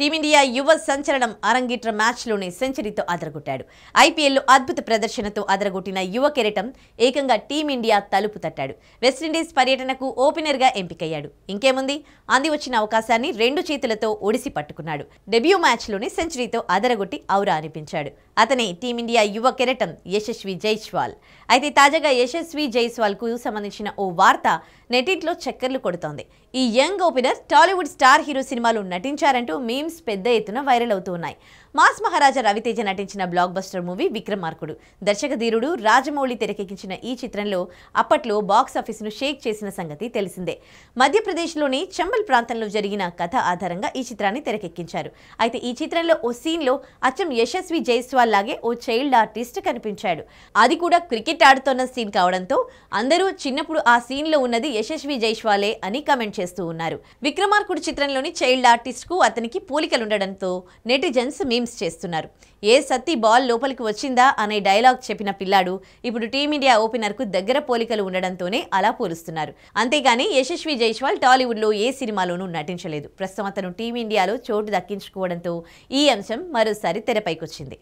team India యువ సంచలనం అరంగిట్ర మ్యాచ్లోనే సెంచరీతో అదరగొట్టాడు ఐపీఎల్లో అద్భుత ప్రదర్శనతో అదరగొట్టిన యువ కెరటం ఏకంగా టీమిండియా తలుపు తట్టాడు వెస్టిండీస్ పర్యటనకు ఓపెనర్గా ఎంపికయ్యాడు ఇంకేముంది అంది వచ్చిన అవకాశాన్ని రెండు చేతులతో ఒడిసి పట్టుకున్నాడు డెబ్యూ మ్యాచ్లోనే సెంచరీతో అదరగొట్టి ఔరా అనిపించాడు అతనే టీమిండియా యువ కెరటం యశస్వి జైస్వాల్ అయితే తాజాగా యశస్వి జైస్వాల్కు సంబంధించిన ఓ వార్త నెటింట్లో చక్కర్లు కొడుతోంది ఈ young opener Tollywood star hero సినిమాలు నటించారంటూ మీ మీమ్స్ పెద్ద ఎత్తున వైరల్ అవుతూ ఉన్నాయి మాస్ మహారాజా రవితేజ నటించిన బ్లాక్ బస్టర్ మూవీ విక్రమార్కుడు దర్శక ధీరుడు రాజమౌళి తెరకెక్కించిన ఈ చిత్రంలో అప్పట్లో బాక్స్ ను షేక్ చేసిన సంగతి తెలిసిందే మధ్యప్రదేశ్లోని చంబల్ ప్రాంతంలో జరిగిన కథ ఆధారంగా ఈ చిత్రాన్ని తెరకెక్కించారు అయితే ఈ చిత్రంలో ఓ సీన్లో అచ్చం యశస్వి జైస్వాల్ లాగే ఓ చైల్డ్ ఆర్టిస్ట్ కనిపించాడు అది కూడా క్రికెట్ ఆడుతున్న సీన్ కావడంతో అందరూ చిన్నప్పుడు ఆ సీన్లో ఉన్నది యశస్వి జైస్వాలే అని కమెంట్ చేస్తూ ఉన్నారు విక్రమార్కుడు చిత్రంలోని చైల్డ్ ఆర్టిస్ట్కు అతనికి పోలికలుండడంతో నెటిజన్స్ మీమ్స్ చేస్తున్నారు ఏ సత్తి బాల్ లోపలికి వచ్చిందా అనే డైలాగ్ చెప్పిన పిల్లాడు ఇప్పుడు టీమిండియా ఓపెనర్కు దగ్గర పోలికలు ఉండడంతోనే అలా పోలుస్తున్నారు అంతేగాని యశస్వి జైస్వాల్ టాలీవుడ్లో ఏ సినిమాలోనూ నటించలేదు ప్రస్తుతం అతను టీమిండియాలో చోటు దక్కించుకోవడంతో ఈ అంశం మరోసారి తెరపైకొచ్చింది